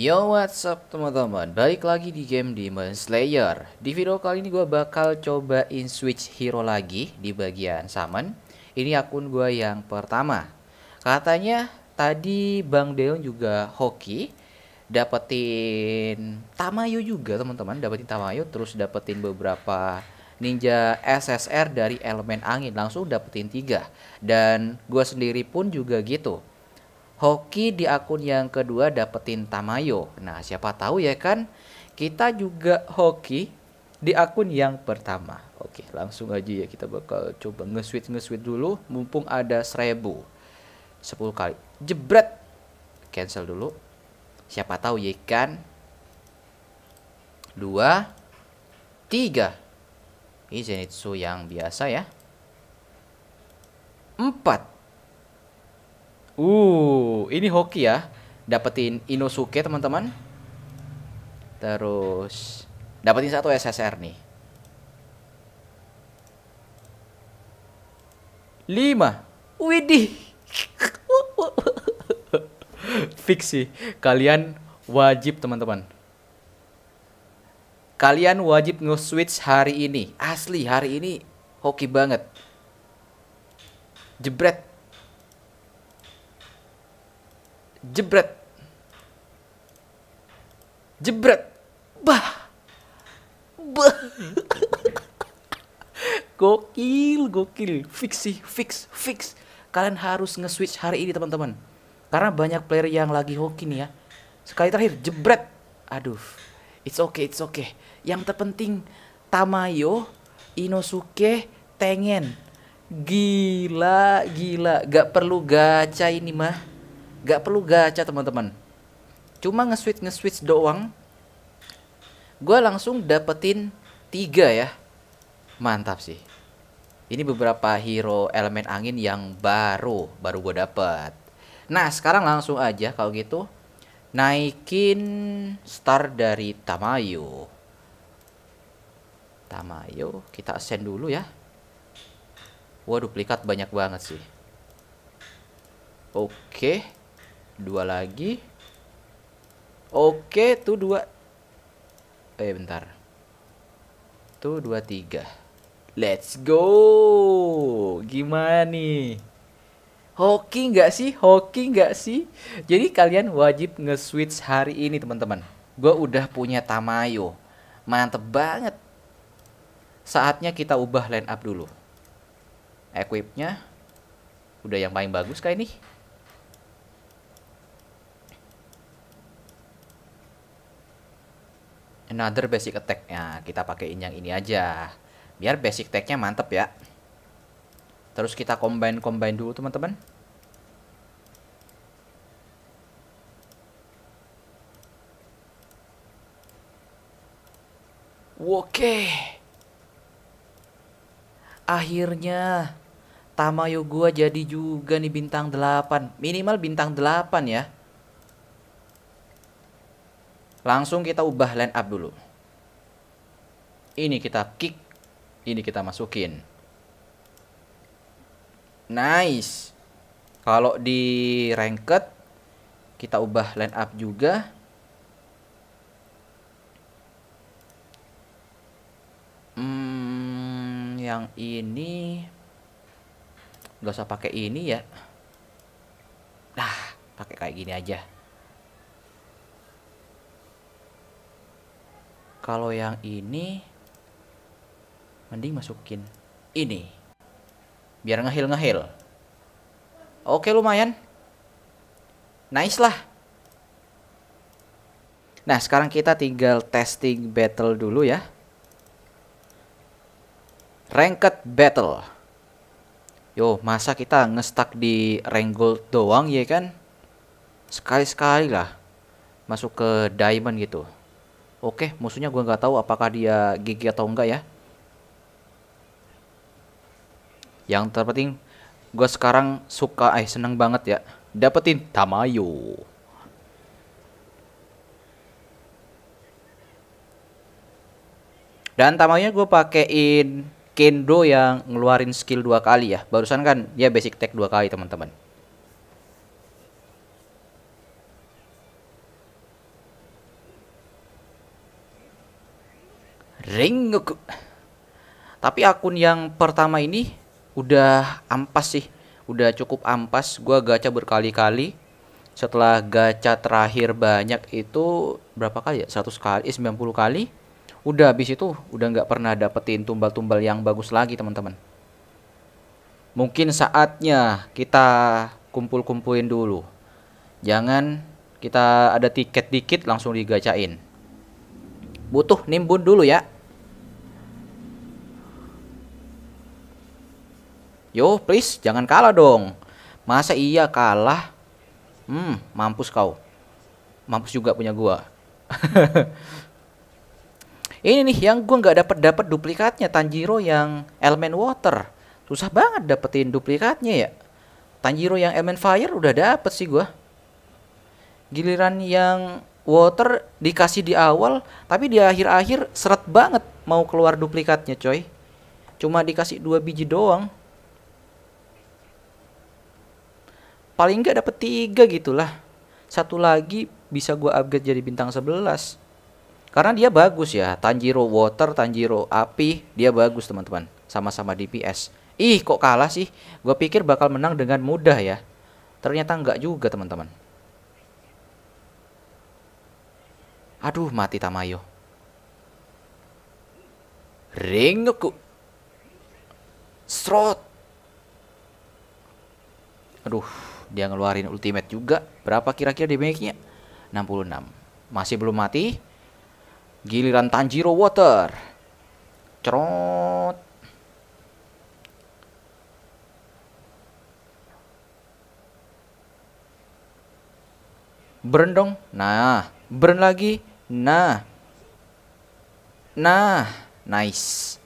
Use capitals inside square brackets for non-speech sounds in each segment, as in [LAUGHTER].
Yo what's up teman-teman Balik lagi di game Demon Slayer Di video kali ini gue bakal cobain switch hero lagi Di bagian summon Ini akun gue yang pertama Katanya tadi Bang Deon juga hoki Dapetin Tamayo juga teman-teman Dapetin Tamayo terus dapetin beberapa ninja SSR dari elemen angin langsung dapetin tiga dan gue sendiri pun juga gitu hoki di akun yang kedua dapetin Tamayo. Nah, siapa tahu ya kan kita juga hoki di akun yang pertama. Oke, langsung aja ya kita bakal coba nge-switch nge dulu mumpung ada 1000. sepuluh kali. Jebret. Cancel dulu. Siapa tahu ya kan. Dua, tiga. Ini Zenitsu yang biasa ya. Empat. Uh, ini hoki ya. Dapetin Inosuke teman-teman. Terus dapetin satu SSR nih. 5. Widih. [LAUGHS] Fix sih. Kalian wajib teman-teman. Kalian wajib nge-switch hari ini. Asli hari ini hoki banget. Jebret jebret jebret bah bah [LAUGHS] gokil gokil fix sih fix fix kalian harus nge-switch hari ini teman-teman karena banyak player yang lagi hoki nih ya sekali terakhir jebret aduh it's okay it's okay yang terpenting Tamayo Inosuke Tengen gila gila gak perlu gacha ini mah Gak perlu gacha teman-teman. Cuma nge-switch nge-switch doang. Gue langsung dapetin tiga ya. Mantap sih. Ini beberapa hero elemen angin yang baru baru gue dapet. Nah sekarang langsung aja kalau gitu naikin star dari Tamayo. Tamayo, kita ascend dulu ya. waduh duplikat banyak banget sih. Oke. Okay dua lagi oke tuh dua eh bentar tuh dua tiga let's go gimana nih hoki nggak sih hoki nggak sih jadi kalian wajib nge-switch hari ini teman-teman gue udah punya tamayo mantep banget saatnya kita ubah line up dulu equipnya udah yang paling bagus kayak ini another basic attack. Nah, kita pakai yang ini aja. Biar basic attack mantep ya. Terus kita combine-combine dulu, teman-teman. Oke. Akhirnya Tamayo gua jadi juga nih bintang 8. Minimal bintang 8 ya langsung kita ubah line up dulu ini kita kick ini kita masukin nice kalau di ranked kita ubah line up juga hmm, yang ini nggak usah pakai ini ya nah pakai kayak gini aja kalau yang ini mending masukin ini biar ngehil ngehil oke lumayan nice lah nah sekarang kita tinggal testing battle dulu ya ranked battle yo masa kita ngestak di rank gold doang ya kan sekali-sekali lah masuk ke diamond gitu Oke, musuhnya gue nggak tahu apakah dia gigi atau enggak ya. Yang terpenting gue sekarang suka, eh seneng banget ya. Dapetin Tamayo. Dan Tamayo gue pakein Kendo yang ngeluarin skill dua kali ya. Barusan kan dia basic tag dua kali teman-teman. Tapi akun yang pertama ini udah ampas sih, udah cukup ampas. Gua gacha berkali-kali. Setelah gacha terakhir banyak itu berapa kali ya? 100 kali, eh, 90 kali. Udah habis itu udah nggak pernah dapetin tumbal-tumbal yang bagus lagi, teman-teman. Mungkin saatnya kita kumpul-kumpulin dulu. Jangan kita ada tiket dikit langsung digacain. Butuh nimbun dulu ya. Yo, please jangan kalah dong. Masa iya kalah? Hmm, mampus kau. Mampus juga punya gua. [LAUGHS] Ini nih yang gua nggak dapat dapat duplikatnya Tanjiro yang Element Water. Susah banget dapetin duplikatnya ya. Tanjiro yang Element Fire udah dapet sih gua. Giliran yang Water dikasih di awal, tapi di akhir-akhir seret banget mau keluar duplikatnya, coy. Cuma dikasih dua biji doang. paling nggak dapat tiga gitulah satu lagi bisa gue upgrade jadi bintang 11 karena dia bagus ya Tanjiro Water Tanjiro Api dia bagus teman-teman sama-sama DPS ih kok kalah sih gue pikir bakal menang dengan mudah ya ternyata nggak juga teman-teman aduh mati Tamayo Rengoku Strot Aduh dia ngeluarin ultimate juga berapa kira-kira damage-nya 66 masih belum mati giliran Tanjiro Water cerot burn nah burn lagi nah nah nice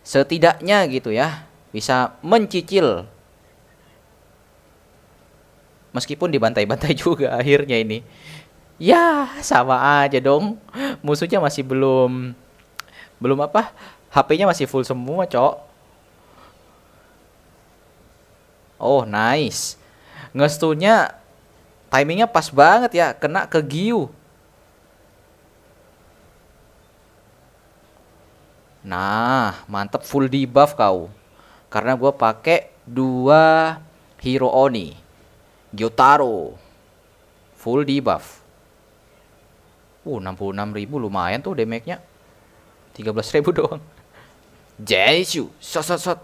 setidaknya gitu ya bisa mencicil meskipun dibantai-bantai [LAUGHS] juga akhirnya ini ya sama aja dong musuhnya masih belum belum apa HP-nya masih full semua cok oh nice ngestunya timingnya pas banget ya kena ke Giyu. nah mantep full debuff kau karena gue pakai dua hero oni Gyotaro full debuff uh ribu lumayan tuh damage-nya ribu [LAUGHS] doang Jaisu, shot shot shot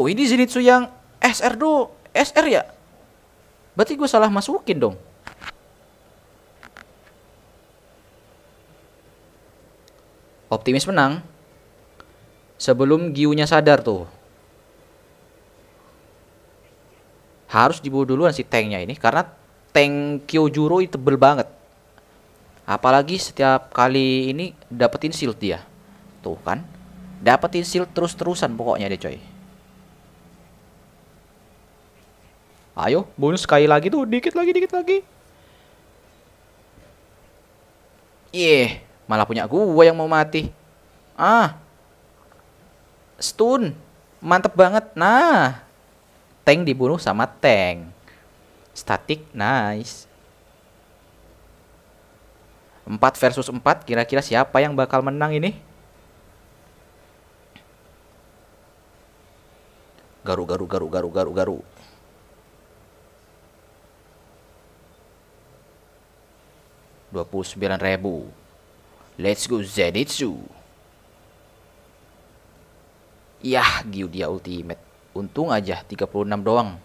oh ini Zenitsu yang SR do SR ya berarti gue salah masukin dong optimis menang sebelum Giunya sadar tuh harus dibunuh duluan si tanknya ini karena tank Kyojuro itu tebel banget. Apalagi setiap kali ini dapetin shield dia. Tuh kan. Dapetin shield terus-terusan pokoknya deh coy. Ayo, bonus sekali lagi tuh, dikit lagi, dikit lagi. Yeh, malah punya gua yang mau mati. Ah. Stun. Mantep banget. Nah, tank dibunuh sama tank statik nice 4 versus 4 kira-kira siapa yang bakal menang ini garu garu garu garu garu garu dua puluh sembilan ribu let's go Zenitsu yah dia ultimate untung aja 36 doang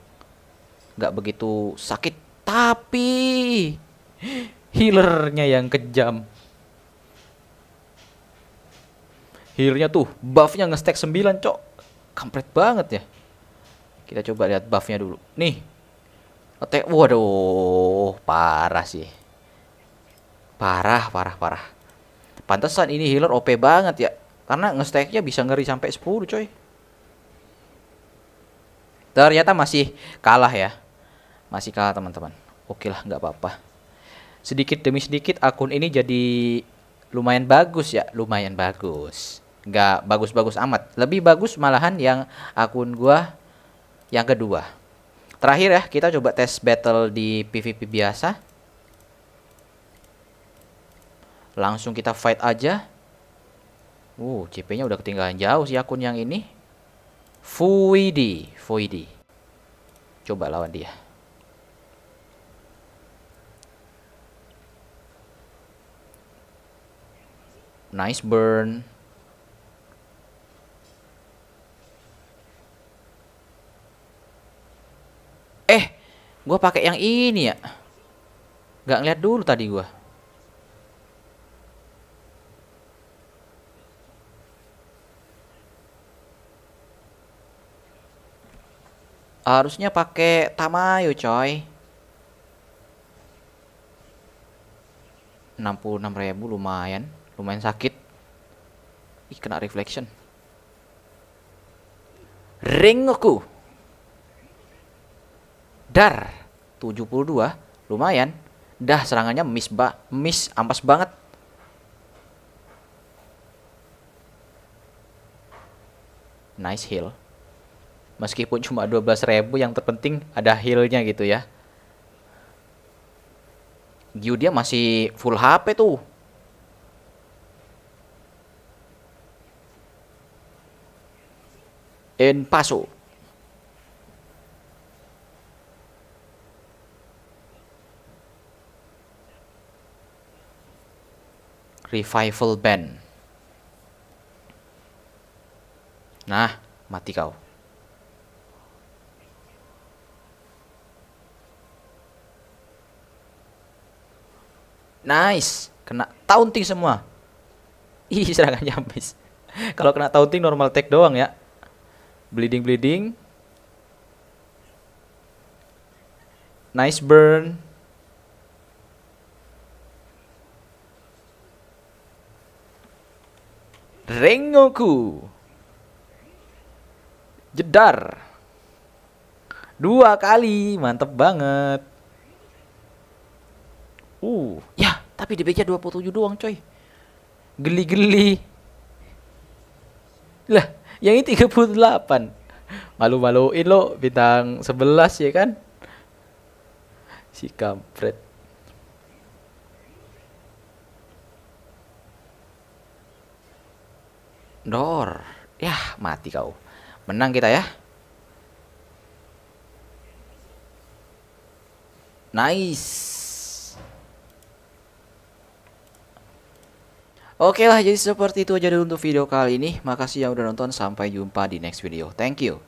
Gak begitu sakit tapi healernya yang kejam healernya tuh buffnya nge-stack 9 cok kampret banget ya kita coba lihat buffnya dulu nih attack waduh parah sih parah parah parah pantesan ini healer OP banget ya karena nge-stacknya bisa ngeri sampai 10 coy Ternyata masih kalah ya. Masih kalah teman-teman. Oke lah, nggak apa-apa. Sedikit demi sedikit akun ini jadi lumayan bagus ya. Lumayan bagus. Nggak bagus-bagus amat. Lebih bagus malahan yang akun gua yang kedua. Terakhir ya, kita coba tes battle di PvP biasa. Langsung kita fight aja. Uh, CP-nya udah ketinggalan jauh sih akun yang ini. Fuidi, Fuidi. Coba lawan dia. Nice burn. Eh, gua pakai yang ini ya. Gak ngeliat dulu tadi gua. Harusnya pakai Tamayo, coy. 66.000 lumayan, lumayan sakit. Ih, kena reflection. ringoku Dar 72, lumayan. Dah serangannya miss, ba miss ampas banget. Nice heal meskipun cuma ribu, yang terpenting ada healnya gitu ya Gyu dia masih full HP tuh En Paso Revival Band Nah, mati kau. Nice. Kena taunting semua. Ih, [LAUGHS] serangannya habis. Kalau kena taunting normal tag doang ya. Bleeding bleeding. Nice burn. Rengoku. Jedar. Dua kali, mantep banget. Uh, ya, tapi di BK 27 doang, coy. Geli-geli. Lah, yang ini 38. Malu-maluin lo bintang 11 ya kan? Si kampret. Dor. Yah, mati kau. Menang kita ya. Nice. Oke lah, jadi seperti itu aja dulu untuk video kali ini. Makasih yang udah nonton, sampai jumpa di next video. Thank you.